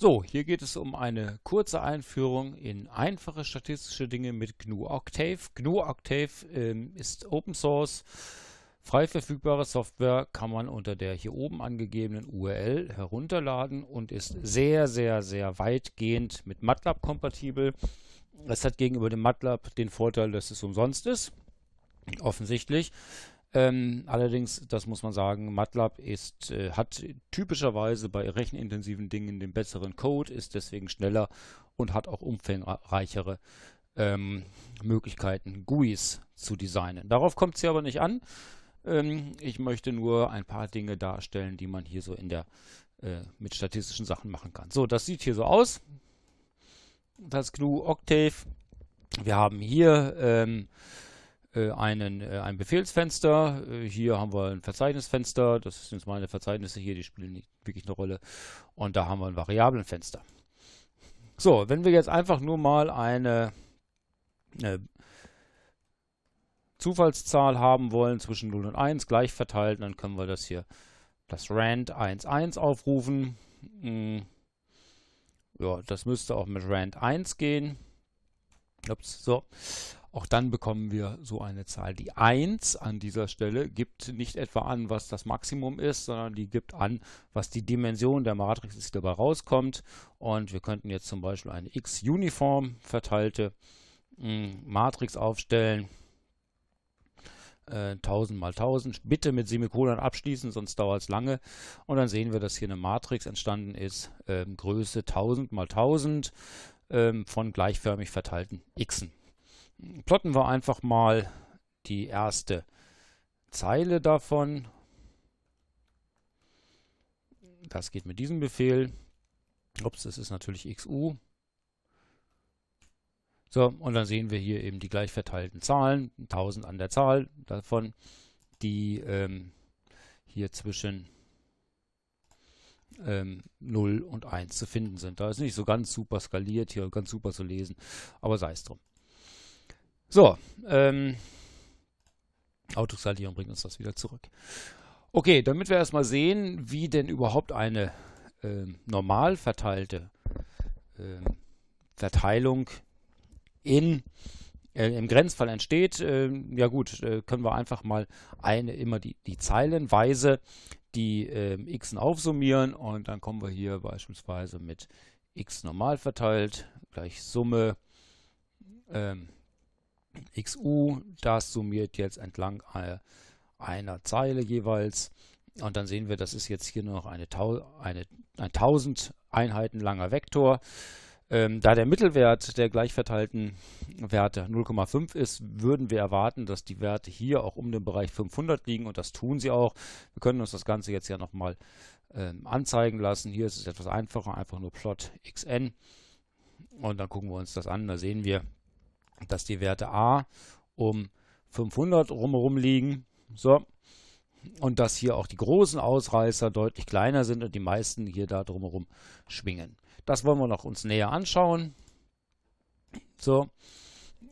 So, hier geht es um eine kurze Einführung in einfache statistische Dinge mit GNU Octave. GNU Octave ähm, ist Open Source, frei verfügbare Software, kann man unter der hier oben angegebenen URL herunterladen und ist sehr, sehr, sehr weitgehend mit MATLAB kompatibel. Es hat gegenüber dem MATLAB den Vorteil, dass es umsonst ist, offensichtlich. Ähm, allerdings, das muss man sagen, MATLAB ist, äh, hat typischerweise bei rechenintensiven Dingen den besseren Code, ist deswegen schneller und hat auch umfangreichere ähm, Möglichkeiten, GUIs zu designen. Darauf kommt es hier aber nicht an. Ähm, ich möchte nur ein paar Dinge darstellen, die man hier so in der äh, mit statistischen Sachen machen kann. So, das sieht hier so aus. Das GNU Octave. Wir haben hier ähm, äh, einen, äh, ein Befehlsfenster. Äh, hier haben wir ein Verzeichnisfenster. Das sind jetzt meine Verzeichnisse hier, die spielen nicht wirklich eine Rolle. Und da haben wir ein Variablenfenster. So, wenn wir jetzt einfach nur mal eine, eine Zufallszahl haben wollen zwischen 0 und 1 gleich verteilt, dann können wir das hier, das Rand 11 aufrufen. Hm. Ja, das müsste auch mit Rand 1 gehen. Ups, so. Auch dann bekommen wir so eine Zahl. Die 1 an dieser Stelle gibt nicht etwa an, was das Maximum ist, sondern die gibt an, was die Dimension der Matrix ist, die dabei rauskommt. Und wir könnten jetzt zum Beispiel eine x-uniform verteilte mh, hm, Matrix aufstellen. 1000 äh, mal 1000. Bitte mit Semikolon abschließen, sonst dauert es lange. Und dann sehen wir, dass hier eine Matrix entstanden ist, ähm, Größe 1000 mal 1000 ähm, von gleichförmig verteilten Xen. Plotten wir einfach mal die erste Zeile davon. Das geht mit diesem Befehl. Ups, das ist natürlich XU. So, und dann sehen wir hier eben die gleich verteilten Zahlen, 1000 an der Zahl davon, die ähm, hier zwischen ähm, 0 und 1 zu finden sind. Da ist nicht so ganz super skaliert, hier ganz super zu lesen, aber sei es drum. So, ähm, Autoskalierung bringt uns das wieder zurück. Okay, damit wir erstmal sehen, wie denn überhaupt eine äh, normal verteilte äh, Verteilung in, äh, im Grenzfall entsteht. Ähm, ja gut, äh, können wir einfach mal eine, immer die, die Zeilenweise die ähm, x aufsummieren und dann kommen wir hier beispielsweise mit x normal verteilt gleich Summe ähm, XU. Das summiert jetzt entlang einer Zeile jeweils. Und dann sehen wir, das ist jetzt hier nur noch eine, eine, ein 1000 Einheiten langer Vektor. Ähm, da der Mittelwert der gleichverteilten Werte 0,5 ist, würden wir erwarten, dass die Werte hier auch um den Bereich 500 liegen und das tun sie auch. Wir können uns das Ganze jetzt ja nochmal ähm, anzeigen lassen. Hier ist es etwas einfacher, einfach nur Plot xn und dann gucken wir uns das an. Da sehen wir, dass die Werte A um 500 rumherum liegen. So. Und dass hier auch die großen Ausreißer deutlich kleiner sind und die meisten hier da drumherum schwingen. Das wollen wir noch uns näher anschauen. So,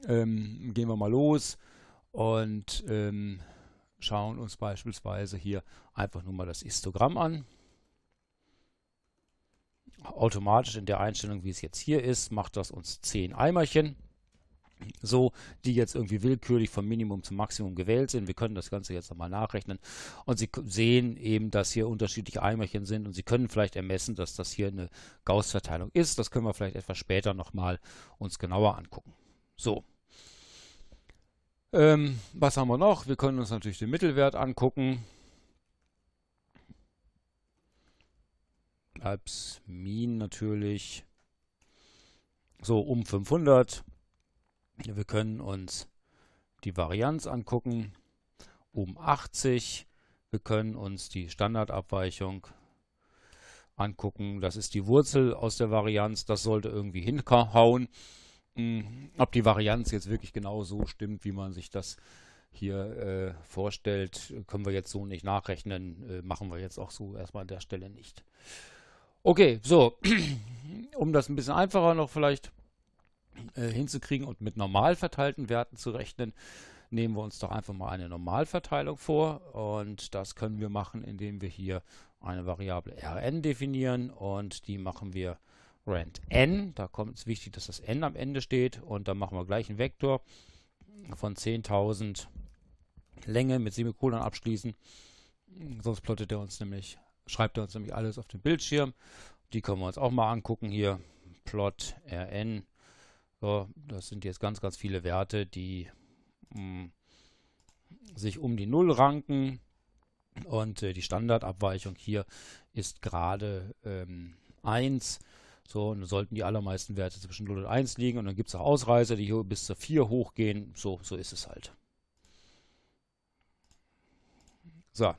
ähm, gehen wir mal los und ähm, schauen uns beispielsweise hier einfach nur mal das Histogramm an. Automatisch in der Einstellung, wie es jetzt hier ist, macht das uns 10 Eimerchen so, die jetzt irgendwie willkürlich vom Minimum zum Maximum gewählt sind. Wir können das Ganze jetzt nochmal nachrechnen und Sie sehen eben, dass hier unterschiedliche Eimerchen sind und Sie können vielleicht ermessen, dass das hier eine gauss verteilung ist. Das können wir vielleicht etwas später nochmal uns genauer angucken. So. Ähm, was haben wir noch? Wir können uns natürlich den Mittelwert angucken. Als Min natürlich. So um 500. Wir können uns die Varianz angucken um 80. Wir können uns die Standardabweichung angucken. Das ist die Wurzel aus der Varianz. Das sollte irgendwie hinhauen. Hm, ob die Varianz jetzt wirklich genau so stimmt, wie man sich das hier äh, vorstellt, können wir jetzt so nicht nachrechnen. Äh, machen wir jetzt auch so erstmal an der Stelle nicht. Okay, so, um das ein bisschen einfacher noch vielleicht äh, hinzukriegen und mit normal verteilten Werten zu rechnen, nehmen wir uns doch einfach mal eine Normalverteilung vor und das können wir machen, indem wir hier eine Variable rn definieren und die machen wir rand n. Da kommt es wichtig, dass das n am Ende steht und dann machen wir gleich einen Vektor von 10.000 Länge mit Semikolon abschließen. Sonst plottet er uns nämlich, schreibt er uns nämlich alles auf den Bildschirm. Die können wir uns auch mal angucken hier. Plot rn ja, das sind jetzt ganz, ganz viele Werte, die mh, mm, sich um die Null ranken. Und äh, die Standardabweichung hier ist gerade ähm, 1. So, und dann sollten die allermeisten Werte zwischen 0 und 1 liegen. Und dann gibt es auch Ausreißer, die hier bis zu 4 hochgehen. So, so ist es halt. So.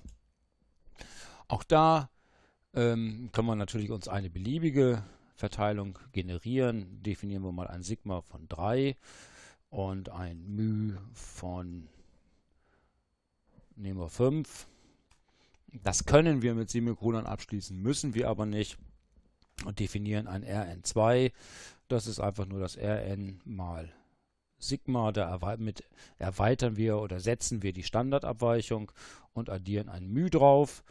Auch da ähm, können wir natürlich uns eine beliebige Verteilung generieren, definieren wir mal ein Sigma von 3 und ein μ von, nehmen wir 5. Das können wir mit Semikronan abschließen, müssen wir aber nicht. Und definieren ein Rn2. Das ist einfach nur das Rn mal Sigma, da mit erweitern wir oder setzen wir die Standardabweichung und addieren ein μ drauf.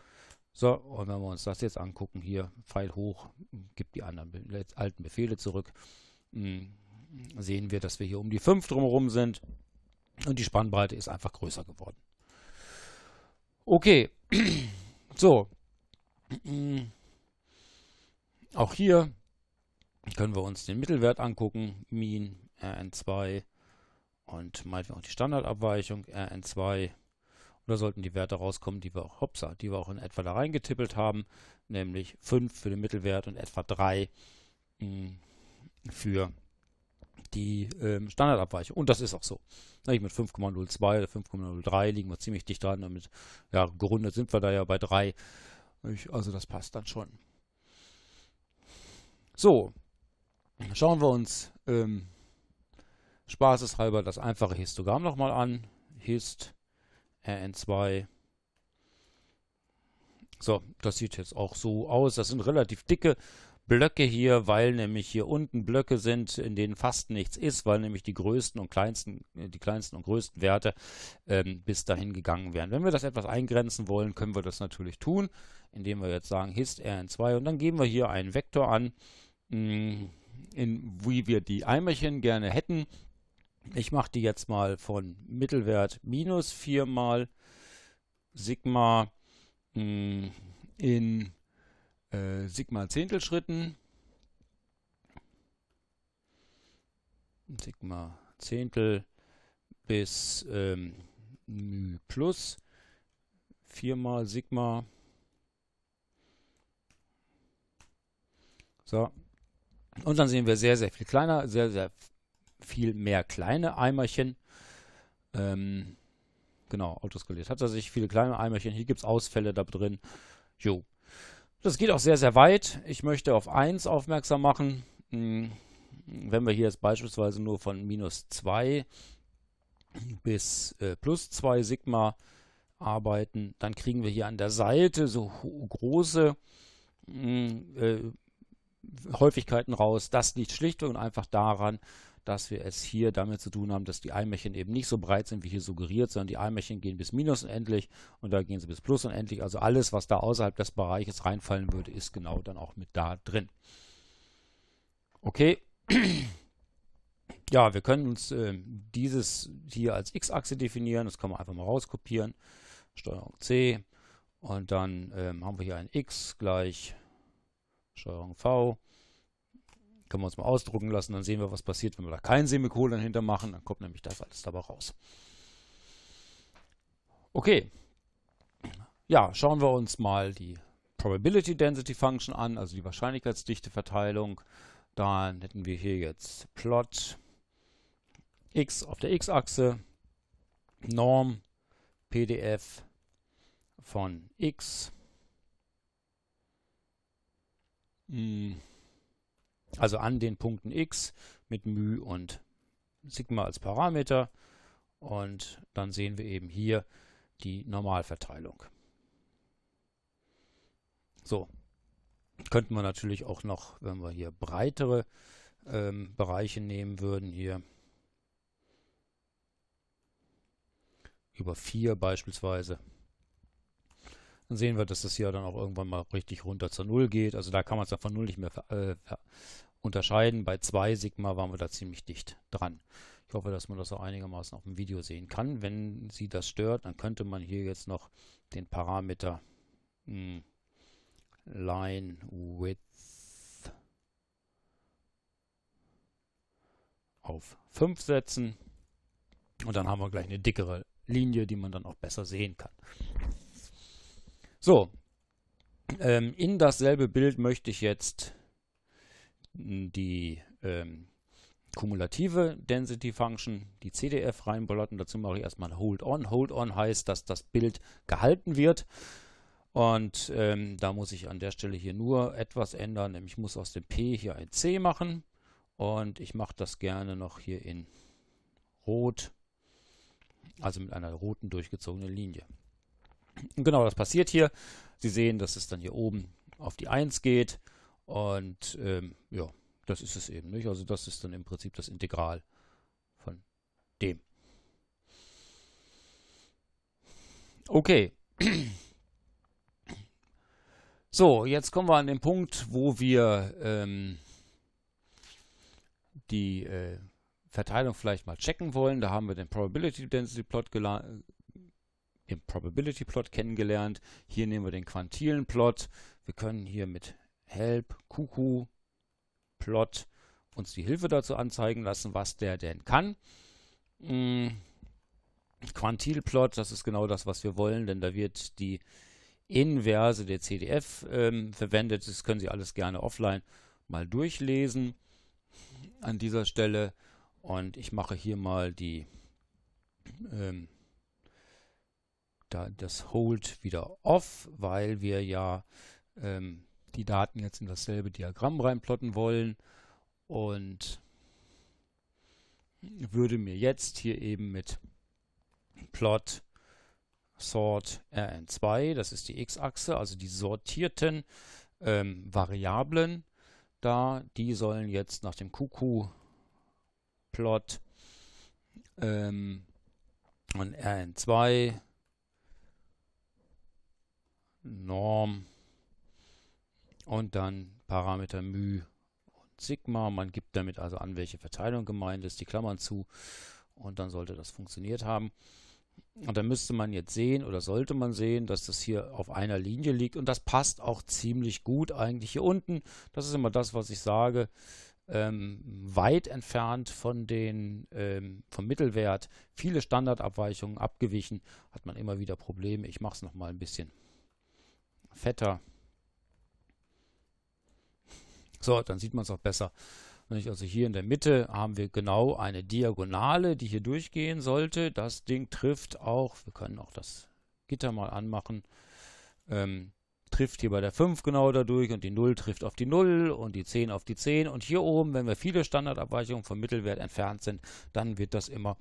So, und wenn wir uns das jetzt angucken, hier Pfeil hoch, gibt die anderen Be alten Befehle zurück, hm, sehen wir, dass wir hier um die 5 drumherum sind und die Spannbreite ist einfach größer geworden. Okay, so. Auch hier können wir uns den Mittelwert angucken, min, rn2 und meinetwegen auch die Standardabweichung, rn2 und da sollten die Werte rauskommen, die wir auch, hoppsa, die wir auch in etwa da reingetippelt haben, nämlich 5 für den Mittelwert und etwa 3 hm, für die ähm, Standardabweichung. Und das ist auch so. Mit 5,02 oder 5,03 liegen wir ziemlich dicht dran. Damit, ja, gerundet sind wir da ja bei 3. Ich, also das passt dann schon. So, schauen wir uns ähm, spaßeshalber das einfache Histogramm nochmal an. Hist RN2. Äh, so, das sieht jetzt auch so aus. Das sind relativ dicke Blöcke hier, weil nämlich hier unten Blöcke sind, in denen fast nichts ist, weil nämlich die größten und kleinsten, äh, die kleinsten und größten Werte ähm, bis dahin gegangen wären. Wenn wir das etwas eingrenzen wollen, können wir das natürlich tun, indem wir jetzt sagen hist rn2 und dann geben wir hier einen Vektor an, mh, mm, in wie wir die Eimerchen gerne hätten. Ich mache die jetzt mal von Mittelwert minus 4 mal Sigma mh, hm, in äh, Sigma Zehntelschritten. Sigma Zehntel bis ähm, plus 4 mal Sigma. So. Und dann sehen wir sehr, sehr viel kleiner, sehr, sehr viel mehr kleine Eimerchen. Ähm, genau, autoskaliert. Hat er sich viele kleine Eimerchen. Hier gibt es Ausfälle da drin. Jo. Das geht auch sehr, sehr weit. Ich möchte auf 1 aufmerksam machen. Hm, wenn wir hier jetzt beispielsweise nur von minus 2 bis äh, plus 2 Sigma arbeiten, dann kriegen wir hier an der Seite so große hm, äh, Häufigkeiten raus. Das liegt schlicht und einfach daran, dass wir es hier damit zu tun haben, dass die Eimärchen eben nicht so breit sind, wie hier suggeriert, sondern die Eimärchen gehen bis minus unendlich und da gehen sie bis plus unendlich. Also alles, was da außerhalb des Bereiches reinfallen würde, ist genau dann auch mit da drin. Okay. Ja, wir können uns äh, dieses hier als x-Achse definieren. Das kann man einfach mal rauskopieren. Steuerung C. Und dann ähm, haben wir hier ein x gleich Steuerung V können wir uns mal ausdrucken lassen, dann sehen wir, was passiert, wenn wir da kein Semikolon hintermachen. Dann kommt nämlich das alles dabei raus. Okay. Ja, schauen wir uns mal die Probability Density Function an, also die Wahrscheinlichkeitsdichteverteilung. Dann hätten wir hier jetzt Plot x auf der x-Achse, Norm PDF von x. Hm also an den Punkten x mit μ und Sigma als Parameter. Und dann sehen wir eben hier die Normalverteilung. So, könnten wir natürlich auch noch, wenn wir hier breitere ähm, Bereiche nehmen würden, hier über 4 beispielsweise, dann sehen wir, dass das hier dann auch irgendwann mal richtig runter zur 0 geht. Also da kann man es dann von 0 nicht mehr ver äh, ver unterscheiden. Bei 2 Sigma waren wir da ziemlich dicht dran. Ich hoffe, dass man das auch einigermaßen auf dem Video sehen kann. Wenn Sie das stört, dann könnte man hier jetzt noch den Parameter mh, hm, Line Width auf 5 setzen. Und dann haben wir gleich eine dickere Linie, die man dann auch besser sehen kann. So, ähm, in dasselbe Bild möchte ich jetzt die ähm, kumulative Density Function, die CDF reinballerten. Dazu mache ich erstmal Hold On. Hold On heißt, dass das Bild gehalten wird. Und ähm, da muss ich an der Stelle hier nur etwas ändern, nämlich ich muss aus dem P hier ein C machen. Und ich mache das gerne noch hier in Rot, also mit einer roten durchgezogenen Linie. Und genau, das passiert hier. Sie sehen, dass es dann hier oben auf die 1 geht und ähm, ja, das ist es eben. Nicht? Also das ist dann im Prinzip das Integral von dem. Okay. So, jetzt kommen wir an den Punkt, wo wir ähm, die äh, Verteilung vielleicht mal checken wollen. Da haben wir den Probability Density Plot den Probability Plot kennengelernt. Hier nehmen wir den quantilen Plot. Wir können hier mit help, Kuku, Plot uns die Hilfe dazu anzeigen lassen, was der denn kann. Mhm. Quantilplot, das ist genau das, was wir wollen, denn da wird die Inverse der CDF ähm, verwendet. Das können Sie alles gerne offline mal durchlesen an dieser Stelle. Und ich mache hier mal die ähm, da das Hold wieder off, weil wir ja ähm, die Daten jetzt in dasselbe Diagramm reinplotten wollen und würde mir jetzt hier eben mit plot sort rn2, das ist die x-Achse, also die sortierten ähm, Variablen da, die sollen jetzt nach dem qq plot ähm, und rn2 Norm und dann Parameter μ und Sigma. Man gibt damit also an, welche Verteilung gemeint ist, die Klammern zu und dann sollte das funktioniert haben. Und dann müsste man jetzt sehen oder sollte man sehen, dass das hier auf einer Linie liegt und das passt auch ziemlich gut eigentlich hier unten. Das ist immer das, was ich sage. Ähm, weit entfernt von den, ähm, vom Mittelwert. Viele Standardabweichungen abgewichen, hat man immer wieder Probleme. Ich mache es nochmal ein bisschen fetter. So, dann sieht man es auch besser. Also hier in der Mitte haben wir genau eine Diagonale, die hier durchgehen sollte. Das Ding trifft auch, wir können auch das Gitter mal anmachen, ähm, trifft hier bei der 5 genau dadurch und die 0 trifft auf die 0 und die 10 auf die 10. Und hier oben, wenn wir viele Standardabweichungen vom Mittelwert entfernt sind, dann wird das immer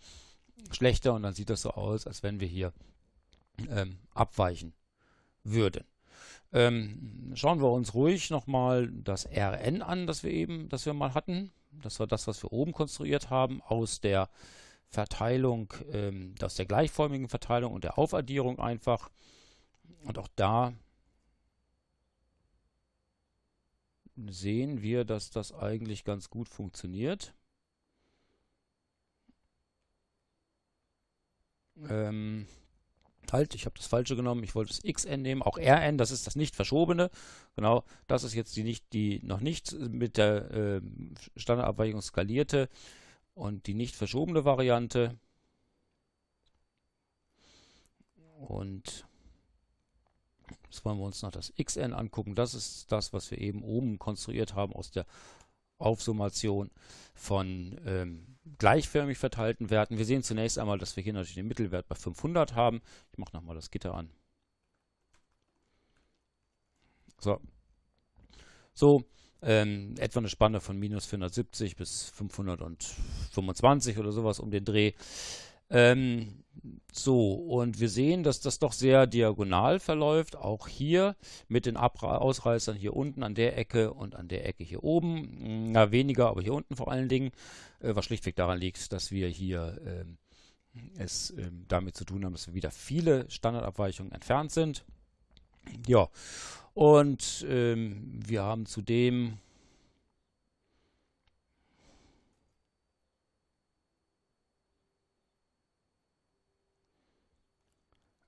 schlechter und dann sieht das so aus, als wenn wir hier ähm, abweichen würden. Ähm, schauen wir uns ruhig nochmal das Rn an, das wir eben, das wir mal hatten. Das war das, was wir oben konstruiert haben, aus der Verteilung, ähm, aus der gleichförmigen Verteilung und der Aufaddierung einfach. Und auch da sehen wir, dass das eigentlich ganz gut funktioniert. Ähm, Halt, ich habe das falsche genommen. Ich wollte das xn nehmen, auch rn, das ist das nicht verschobene. Genau, das ist jetzt die nicht die noch nicht mit der äh, Standardabweichung skalierte und die nicht verschobene Variante. Und jetzt wollen wir uns noch das xn angucken. Das ist das, was wir eben oben konstruiert haben aus der Aufsummation von ähm, gleichförmig verteilten Werten. Wir sehen zunächst einmal, dass wir hier natürlich den Mittelwert bei 500 haben. Ich mache nochmal das Gitter an. So, so ähm, etwa eine Spanne von minus 470 bis 525 oder sowas um den Dreh. Ähm, so, und wir sehen, dass das doch sehr diagonal verläuft, auch hier mit den Abra Ausreißern hier unten an der Ecke und an der Ecke hier oben. Hm, na, weniger, aber hier unten vor allen Dingen, äh, was schlichtweg daran liegt, dass wir hier ähm, es ähm, damit zu tun haben, dass wir wieder viele Standardabweichungen entfernt sind. Ja, und ähm, wir haben zudem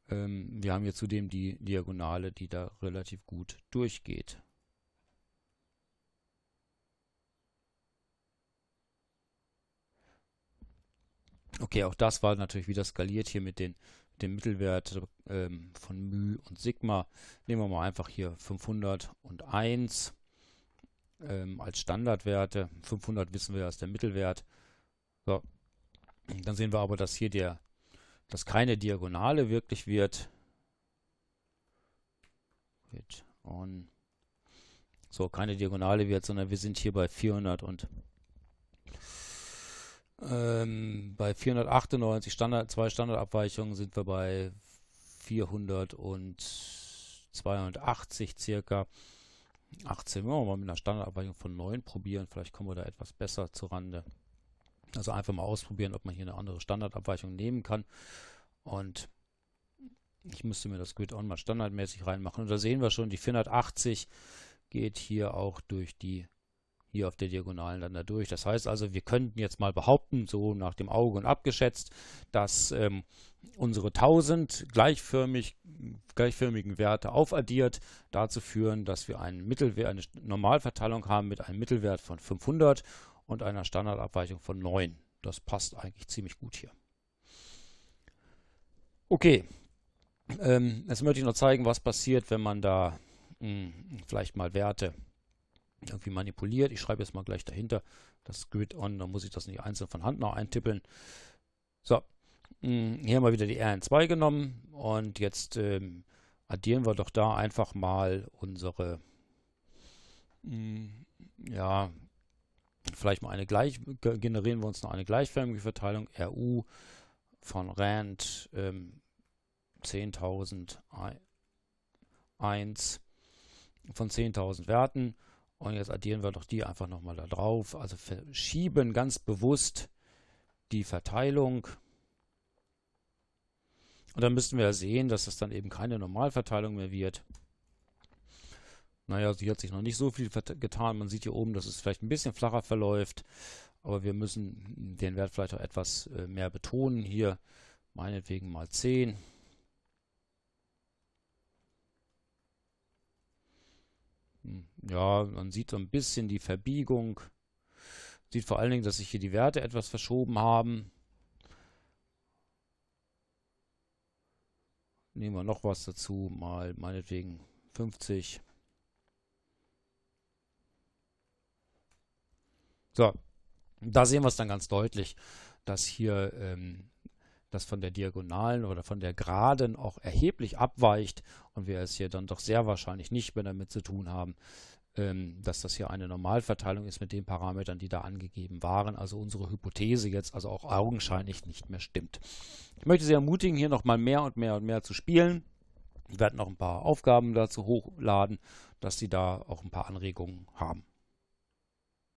Ähm, wir haben hier zudem die Diagonale, die da relativ gut durchgeht. Okay, auch das war natürlich wieder skaliert hier mit den, dem Mittelwert ähm, von μ und Sigma. Nehmen wir mal einfach hier 501 ähm, als Standardwerte. 500 wissen wir, ist der Mittelwert. So. Dann sehen wir aber, dass hier der dass keine Diagonale wirklich wird. Grid on. So, keine Diagonale wird, sondern wir sind hier bei 400 und ähm, bei 498 Standard, zwei Standardabweichungen sind wir bei 482 circa. 18, wollen wir mal mit einer Standardabweichung von 9 probieren, vielleicht kommen wir da etwas besser zurande. Also einfach mal ausprobieren, ob man hier eine andere Standardabweichung nehmen kann. Und ich müsste mir das Grid-On mal standardmäßig reinmachen. Und da sehen wir schon, die 480 geht hier auch durch die, hier auf der Diagonalen dann da durch. Das heißt also, wir könnten jetzt mal behaupten, so nach dem Auge und abgeschätzt, dass ähm, unsere 1000 gleichförmig, gleichförmigen Werte aufaddiert dazu führen, dass wir einen Mittelwert, eine Normalverteilung haben mit einem Mittelwert von 500 und einer Standardabweichung von 9. Das passt eigentlich ziemlich gut hier. Okay, ähm, jetzt möchte ich noch zeigen, was passiert, wenn man da mh, hm, vielleicht mal Werte irgendwie manipuliert. Ich schreibe jetzt mal gleich dahinter das Grid on, dann muss ich das nicht einzeln von Hand noch eintippeln. So, mh, hm, hier haben wir wieder die RN2 genommen und jetzt ähm, addieren wir doch da einfach mal unsere, mh, hm, ja, Vielleicht mal eine gleich, generieren wir uns noch eine gleichförmige Verteilung, RU von Rand ähm, 1 von 10.000 Werten. Und jetzt addieren wir doch die einfach nochmal da drauf. Also verschieben ganz bewusst die Verteilung. Und dann müssten wir ja sehen, dass das dann eben keine Normalverteilung mehr wird. Naja, sie hat sich noch nicht so viel getan. Man sieht hier oben, dass es vielleicht ein bisschen flacher verläuft, aber wir müssen den Wert vielleicht auch etwas äh, mehr betonen. Hier meinetwegen mal 10. Hm, ja, man sieht so ein bisschen die Verbiegung. Sieht vor allen Dingen, dass sich hier die Werte etwas verschoben haben. Nehmen wir noch was dazu, mal meinetwegen 50. So, da sehen wir es dann ganz deutlich, dass hier ähm, das von der Diagonalen oder von der Geraden auch erheblich abweicht und wir es hier dann doch sehr wahrscheinlich nicht mehr damit zu tun haben, ähm, dass das hier eine Normalverteilung ist mit den Parametern, die da angegeben waren. Also unsere Hypothese jetzt also auch augenscheinlich nicht mehr stimmt. Ich möchte Sie ermutigen, hier nochmal mehr und mehr und mehr zu spielen. Ich werde noch ein paar Aufgaben dazu hochladen, dass Sie da auch ein paar Anregungen haben.